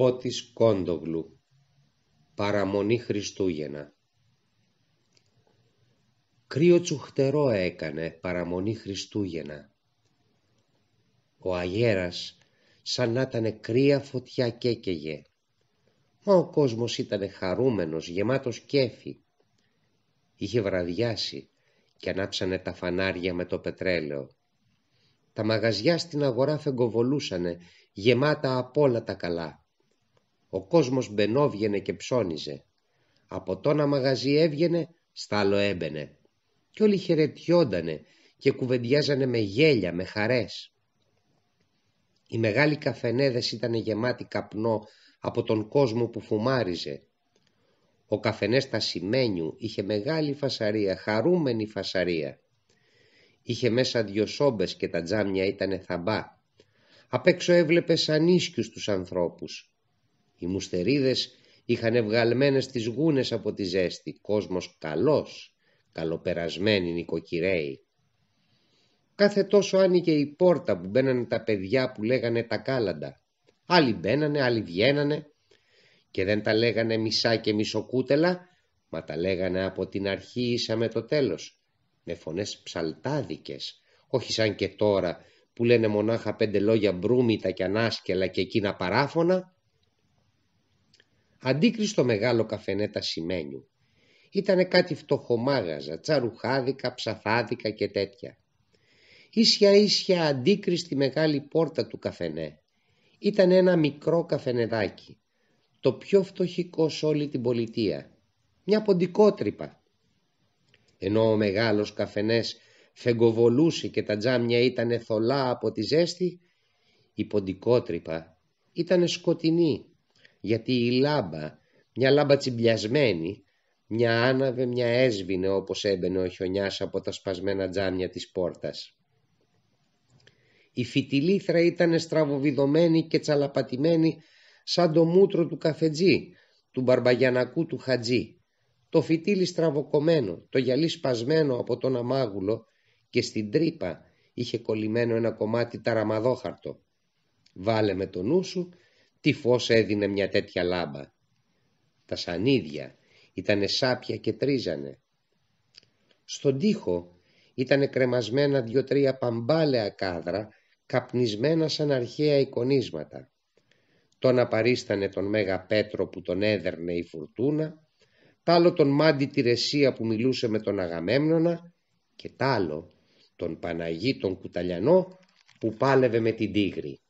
Φώτης Κόντογλου Παραμονή Χριστούγεννα Κρύο τσουχτερό έκανε παραμονή Χριστούγεννα. Ο αγέρας σαν να ήταν κρύα φωτιά κέκεγε. Μα ο κόσμος ήταν χαρούμενος, γεμάτος κέφι. Είχε βραδιάσει και ανάψανε τα φανάρια με το πετρέλαιο. Τα μαγαζιά στην αγορά φεγκοβολούσανε, γεμάτα από όλα τα καλά. Ο κόσμος μπαινόβγαινε και ψώνιζε. Από το ένα μαγαζί έβγαινε, στ' άλλο έμπαινε. Κι όλοι χαιρετιόντανε και κουβεντιάζανε με γέλια, με χαρές. Οι μεγάλοι καφενέδες ήταν γεμάτοι καπνό από τον κόσμο που φουμάριζε. Ο καφενές τα Τασιμένιου είχε μεγάλη φασαρία, χαρούμενη φασαρία. Είχε μέσα δυο σόμπες και τα τζάμια ήτανε θαμπά. Απ' έξω έβλεπε σαν ίσκιους τους ανθρώπους. Οι μουστερίδες είχαν ευγαλμένες τις γούνες από τη ζέστη. Κόσμος καλός, καλοπερασμένοι νοικοκυρέοι. Κάθε τόσο άνοιγε η πόρτα που μπαίνανε τα παιδιά που λέγανε τα κάλαντα. Άλλοι μπαίνανε, άλλοι βγαίνανε και δεν τα λέγανε μισά και μισοκούτελα, μα τα λέγανε από την αρχή ίσα με το τέλος, με φωνές ψαλτάδικες, όχι σαν και τώρα που λένε μονάχα πέντε λόγια μπρούμητα και ανάσκελα και εκείνα παράφωνα, Αντίκριστο μεγάλο μεγάλο τα σημαίνιου. Ήτανε κάτι φτωχομάγαζα, τσαρουχάδικα, ψαθάδικα και τέτοια. Ίσια ίσια αντίκριστη μεγάλη πόρτα του καφενέ. Ήταν ένα μικρό καφενεδάκι, το πιο φτωχικό σε όλη την πολιτεία. Μια ποντικότρυπα. Ενώ ο μεγάλος καφενές φεγκοβολούσε και τα τζάμια ήταν θολά από τη ζέστη, η ποντικότρυπα ήταν σκοτεινή γιατί η λάμπα, μια λάμπα τσιμπιασμένη, μια άναβε, μια έσβηνε όπως έμπαινε ο χιονιάς από τα σπασμένα τζάμια της πόρτας. Η φυτίλήθρα ήταν στραβοβιδωμένη και τσαλαπατημένη σαν το μούτρο του καφετζή, του μπαρμπαγιανακού του χατζή. Το φυτίλι στραβοκομμένο, το γυαλί σπασμένο από τον αμάγουλο και στην τρύπα είχε κολλημένο ένα κομμάτι ταραμαδόχαρτο. Βάλε με το νου σου τι φως έδινε μια τέτοια λάμπα. Τα σανίδια ήτανε σάπια και τρίζανε. Στον τοίχο ήτανε κρεμασμένα δυο-τρία παμπάλαια κάδρα, καπνισμένα σαν αρχαία εικονίσματα. Τον απαρίστανε τον Μέγα Πέτρο που τον έδερνε η φουρτούνα, τ' άλλο τον Μάντι τη που μιλούσε με τον Αγαμέμνονα και τ' άλλο τον Παναγί τον Κουταλιανό που πάλευε με την Τίγρη.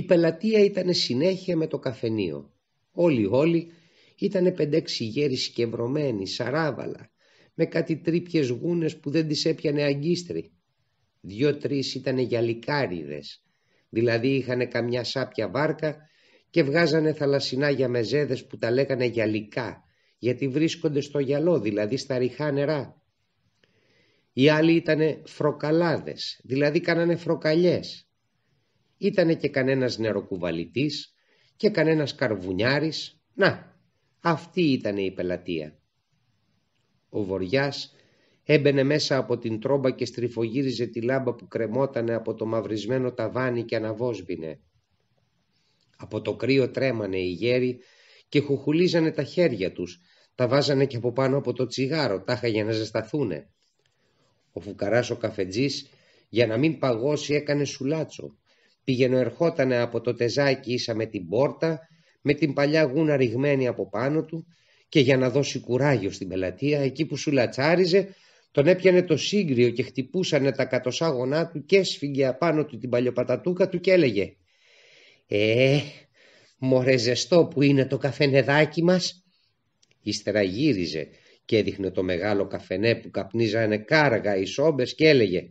Η πελατεία ήταν συνέχεια με το καφενείο. Όλοι όλοι ήταν πεντέξι γέροι σκευρωμένοι, σαράβαλα, με κάτι τρίπιες γούνες που δεν τις έπιανε αγκίστρι. τρει ήτανε γυαλικάριδες, δηλαδή είχαν καμιά σάπια βάρκα και βγάζανε θαλασσινά για μεζέδες που τα λέγανε γυαλικά, γιατί βρίσκονται στο γυαλό, δηλαδή στα ριχά νερά. Οι άλλοι ήταν φροκαλάδες, δηλαδή κάνανε φροκαλιές. Ήτανε και κανένας νεροκουβαλητής και κανένας καρβουνιάρης. Να, αυτή ήτανε η πελατεία. Ο βοριάς έμπαινε μέσα από την τρόμπα και στριφογύριζε τη λάμπα που κρεμότανε από το μαυρισμένο ταβάνι και αναβόσβηνε. Από το κρύο τρέμανε οι γέροι και χουχουλίζανε τα χέρια τους, τα βάζανε και από πάνω από το τσιγάρο, τάχα για να ζεσταθούνε. Ο φουκαράς ο καφετζής για να μην παγώσει έκανε σουλάτσο Πήγαινε ερχόταν από το τεζάκι ίσα με την πόρτα, με την παλιά γούνα ριγμένη από πάνω του και για να δώσει κουράγιο στην πελατεία, εκεί που σου λατσάριζε, τον έπιανε το σύγκριο και χτυπούσανε τα κατοσάγωνά του και έσφυγε απάνω του την παλιοπατατούκα του και έλεγε «Ε, μωρέ ζεστό που είναι το καφενεδάκι μας». Ύστερα γύριζε και έδειχνε το μεγάλο καφενέ που καπνίζανε κάργα οι σόμπες και έλεγε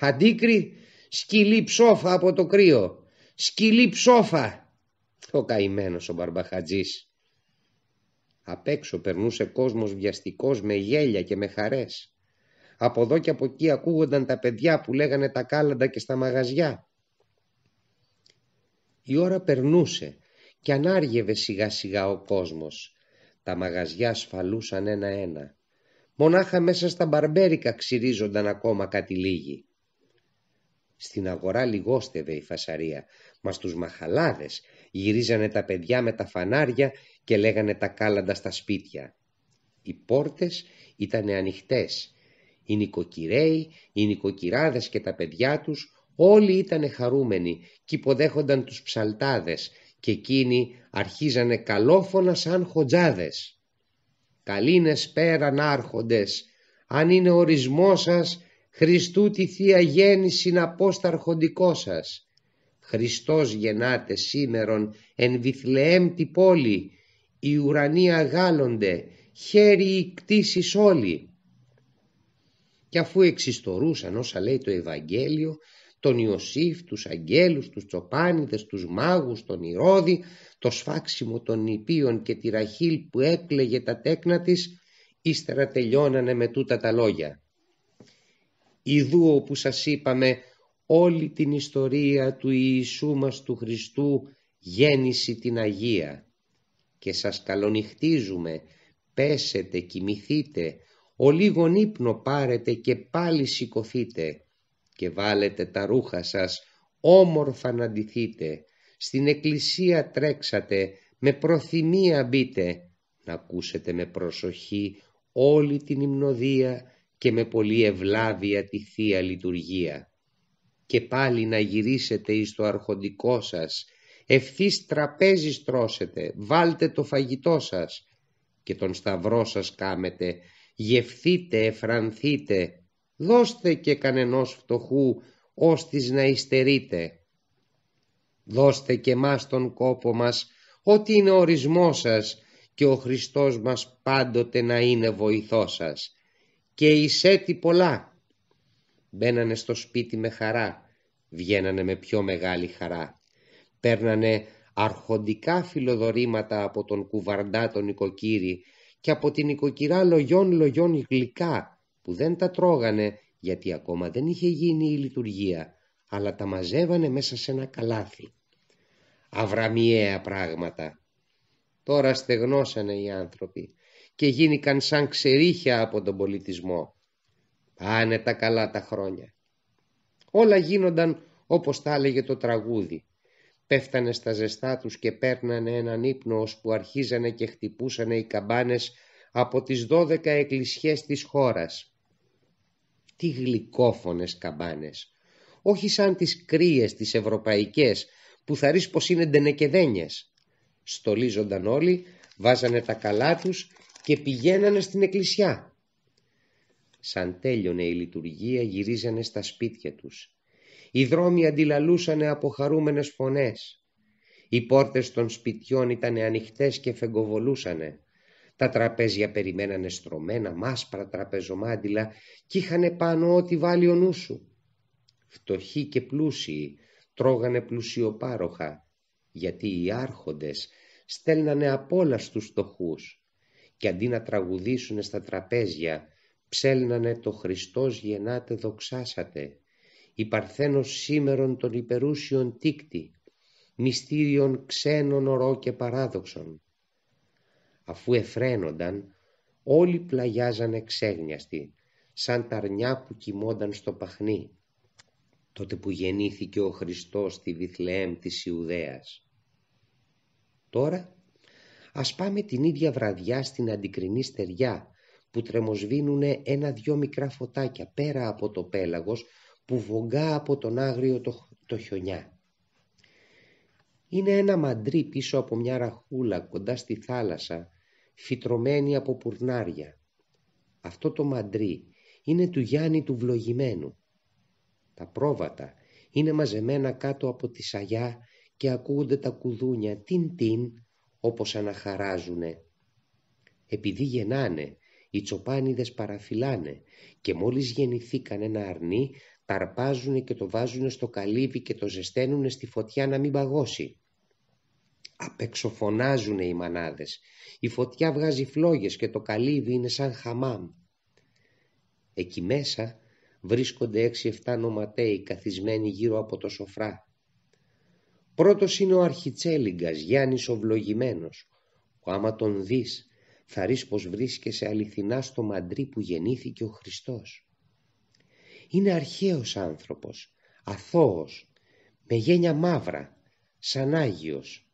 «Αντίκρι, Σκυλή ψόφα από το κρύο. Σκυλή ψόφα. Ο καημένος ο Μπαρμπαχατζής. Απ' έξω περνούσε κόσμος βιαστικός με γέλια και με χαρές. Από εδώ και από εκεί ακούγονταν τα παιδιά που λέγανε τα κάλαντα και στα μαγαζιά. Η ώρα περνούσε και ανάργευε σιγά σιγά ο κόσμος. Τα μαγαζιά σφαλούσαν ένα-ένα. Μονάχα μέσα στα μπαρμπέρικα ξυρίζονταν ακόμα κάτι λίγοι. Στην αγορά λιγόστευε η φασαρία, μα στους μαχαλάδες γυρίζανε τα παιδιά με τα φανάρια και λέγανε τα κάλαντα στα σπίτια. Οι πόρτες ήταν ανοιχτές. Οι νοικοκυρέοι, οι νοικοκυράδες και τα παιδιά τους όλοι ήταν χαρούμενοι και υποδέχονταν τους ψαλτάδες και εκείνοι αρχίζανε καλόφωνα σαν χοντζάδες. «Καλίνες πέραν άρχοντες, αν είναι ορισμός σας Χριστού τη Θεία Γέννηση αρχοντικό σας. Χριστός γεννάτε σήμερον εν Βιθλεέμ τη πόλη, οι ουρανοί αγάλλονται, χέρι οι κτήσεις όλοι. Και αφού εξιστορούσαν όσα λέει το Ευαγγέλιο, τον Ιωσήφ, τους αγγέλους, τους τσοπάνιδες, τους μάγους, τον Ηρώδη, το σφάξιμο των Ιππίων και τη Ραχήλ που έκλεγε τα τέκνα της, ύστερα τελειώνανε με τούτα τα λόγια. Ιδού όπου σας είπαμε όλη την ιστορία του Ιησού μας του Χριστού γέννηση την Αγία. Και σας καλονυχτίζουμε, πέσετε, κοιμηθείτε, ο ύπνο πάρετε και πάλι σηκωθείτε και βάλετε τα ρούχα σας, όμορφα να ντυθείτε, στην εκκλησία τρέξατε, με προθυμία μπείτε, να ακούσετε με προσοχή όλη την υμνοδία και με πολύ ευλάβεια τη Θεία Λειτουργία. Και πάλι να γυρίσετε εις το αρχοντικό σας, ευθύς τραπέζι τρώσετε βάλτε το φαγητό σας και τον σταυρό σας κάμετε, γευθείτε, εφρανθείτε, δώστε και κανενός φτωχού, ώστις να υστερείτε. Δώστε και μας τον κόπο μας, ό,τι είναι ορισμός σας, και ο Χριστός μας πάντοτε να είναι βοηθός σας και εισέτη πολλά. Μπαίνανε στο σπίτι με χαρά, βγαίνανε με πιο μεγάλη χαρά. Παίρνανε αρχοντικά φιλοδορήματα από τον κουβαρντά τον οικοκύρη και από την οικοκυρά λογιών λογιών γλυκά που δεν τα τρώγανε γιατί ακόμα δεν είχε γίνει η λειτουργία αλλά τα μαζεύανε μέσα σε ένα καλάθι. Αβραμιαία πράγματα. Τώρα στεγνώσανε οι άνθρωποι και γίνηκαν σαν ξερίχια από τον πολιτισμό. Πάνε τα καλά τα χρόνια. Όλα γίνονταν όπως τα έλεγε το τραγούδι. Πέφτανε στα ζεστά τους και παίρνανε έναν ύπνο που αρχίζανε και χτυπούσανε οι καμπάνες από τις δώδεκα εκκλησιές της χώρας. Τι γλυκόφωνες καμπάνες! Όχι σαν τις κρύες τις ευρωπαϊκές που θα ρίσπως είναι ντενεκεδένιες. Στολίζονταν όλοι, βάζανε τα καλά τους και πηγαίνανε στην εκκλησιά. Σαν τέλειωνε η λειτουργία γυρίζανε στα σπίτια τους. Οι δρόμοι αντιλαλούσανε από χαρούμενες φωνές. Οι πόρτες των σπιτιών ήταν ανοιχτές και φεγκοβολούσανε. Τα τραπέζια περιμένανε στρωμένα, μάσπρα τραπεζομάντιλα και είχαν πάνω ό,τι βάλει ο νους σου. Φτωχοί και πλούσιοι τρώγανε πλουσιοπάροχα, γιατί οι άρχοντες στέλνανε απ' όλα στους φτωχούς και αντί να τραγουδήσουνε στα τραπέζια ψέλνανε το «Χριστός γεννάτε δοξάσατε» η παρθένος σήμερον των υπερούσιων τίκτη μυστήριον ξένων ορό και παράδοξων. Αφού εφραίνονταν όλοι πλαγιάζανε ξέγνιαστοι σαν τα αρνιά που κοιμόνταν στο παχνί τότε που γεννήθηκε ο Χριστός στη Βιθλεέμ της Ιουδαίας. Τώρα ας πάμε την ίδια βραδιά στην αντικρινή στεριά που τρεμοσβηνουν ενα ένα-δυο μικρά φωτάκια πέρα από το πέλαγος που βογγά από τον άγριο το, το χιονιά. Είναι ένα μαντρί πίσω από μια ραχούλα κοντά στη θάλασσα, φυτρωμένη από πουρνάρια. Αυτό το μαντρί είναι του Γιάννη του Βλογημένου. Τα πρόβατα είναι μαζεμένα κάτω από τη σαγιά και ακούγονται τα κουδούνια τιν τιν όπως αναχαράζουνε. Επειδή γεννάνε, οι τσοπάνιδες παραφυλάνε και μόλις γεννηθήκαν ένα αρνί, ταρπάζουνε και το βάζουνε στο καλύβι και το ζεσταίνουνε στη φωτιά να μην παγώσει. Απεξοφωνάζουνε οι μανάδες. Η φωτιά βγάζει φλόγες και το καλύβι είναι σαν χαμάμ. Εκεί μέσα βρίσκονται έξι-εφτά νοματέοι καθισμένοι γύρω από το σοφρά. Πρώτος είναι ο αρχιτσέλιγκας Γιάννης ο Βλογημένος. Ο άμα τον δεις θα ρεις πως βρίσκεσαι αληθινά στο μαντρί που γεννήθηκε ο Χριστός. Είναι αρχαίος άνθρωπος, αθώος, με γένια μαύρα, σαν Άγιος.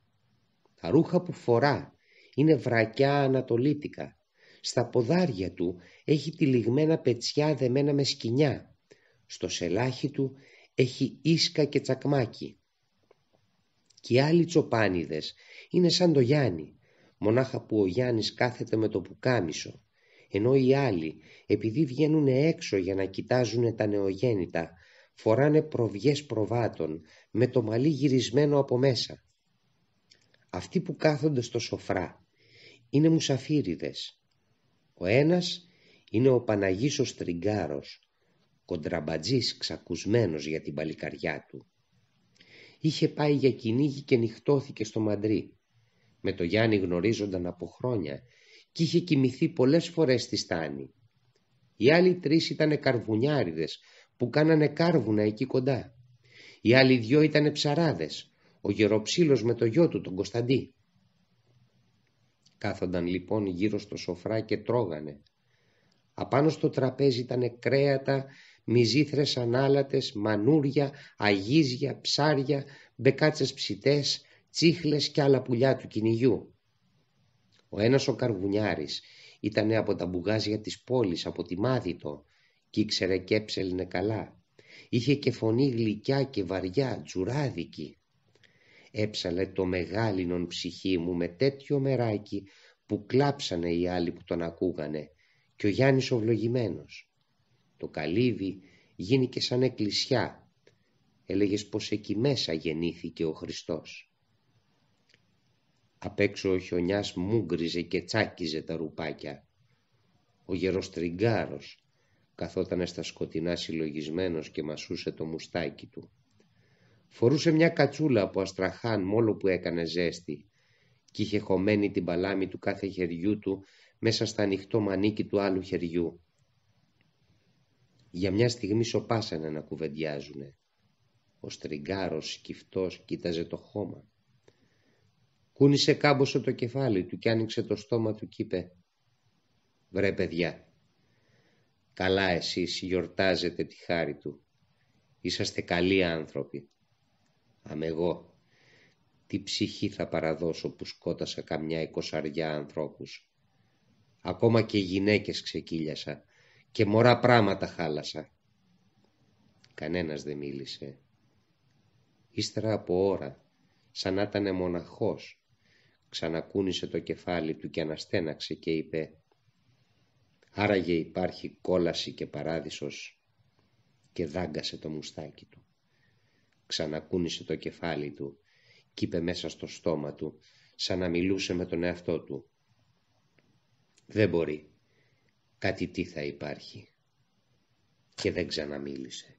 Τα ρούχα που φορά είναι βρακιά ανατολίτικα. Στα ποδάρια του έχει τυλιγμένα πετσιά δεμένα με σκοινιά. Στο σελάχι του έχει ίσκα και τσακμάκι και οι άλλοι τσοπάνιδες είναι σαν το Γιάννη, μονάχα που ο Γιάννης κάθεται με το πουκάμισο, ενώ οι άλλοι, επειδή βγαίνουν έξω για να κοιτάζουν τα νεογέννητα, φοράνε προβιές προβάτων, με το μαλλί γυρισμένο από μέσα. Αυτοί που κάθονται στο σοφρά είναι μουσαφύριδες. Ο ένας είναι ο Παναγίσος Τριγκάρος, κοντραμπατζής ξακουσμένος για την παλικαριά του είχε πάει για κυνήγι και νυχτώθηκε στο Μαντρί. Με το Γιάννη γνωρίζονταν από χρόνια και είχε κοιμηθεί πολλές φορές στη στάνη. Οι άλλοι τρεις ήταν καρβουνιάριδες που κάνανε κάρβουνα εκεί κοντά. Οι άλλοι δυο ήταν ψαράδες, ο Γεροψύλος με το γιο του τον Κωνσταντή. Κάθονταν λοιπόν γύρω στο σοφρά και τρώγανε. Απάνω στο τραπέζι ήταν κρέατα μυζήθρες ανάλατες, μανούρια, αγίζια, ψάρια, μπεκάτσες ψητές, τσίχλες και άλλα πουλιά του κυνηγιού. Ο ένας ο Καρβουνιάρης ήταν από τα μπουγάζια της πόλης, από τη Μάδητο, και ήξερε και έψελνε καλά. Είχε και φωνή γλυκιά και βαριά, τζουράδικη. Έψαλε το μεγάλινον ψυχή μου με τέτοιο μεράκι που κλάψανε οι άλλοι που τον ακούγανε και ο Γιάννης ο βλογημένος. Το καλύβι γίνηκε σαν εκκλησιά. Έλεγες πως εκεί μέσα γεννήθηκε ο Χριστός. Απ' έξω ο χιονιάς μούγκριζε και τσάκιζε τα ρουπάκια. Ο γερός τριγκάρος καθόταν στα σκοτεινά συλλογισμένος και μασούσε το μουστάκι του. Φορούσε μια κατσούλα από αστραχάν μόλο που έκανε ζέστη και είχε χωμένη την παλάμη του κάθε χεριού του μέσα στα ανοιχτό μανίκι του άλλου χεριού. Για μια στιγμή σοπάσανε να κουβεντιάζουνε. Ο στριγκάρος σκυφτός κοίταζε το χώμα. Κούνησε κάμποσο το κεφάλι του και άνοιξε το στόμα του και είπε «Βρε παιδιά, καλά εσείς γιορτάζετε τη χάρη του. Είσαστε καλοί άνθρωποι. εγώ τι ψυχή θα παραδώσω που σκότασα καμιά εικοσαριά ανθρώπους. Ακόμα και γυναίκες ξεκύλιασα και μωρά πράματα χάλασα. Κανένας δεν μίλησε. Ύστερα από ώρα, σαν να ήταν μοναχός, ξανακούνησε το κεφάλι του και αναστέναξε και είπε «Άραγε υπάρχει κόλαση και παράδεισος» και δάγκασε το μουστάκι του. Ξανακούνησε το κεφάλι του Και είπε μέσα στο στόμα του σαν να μιλούσε με τον εαυτό του «Δεν μπορεί, Κάτι τι θα υπάρχει και δεν ξαναμίλησε.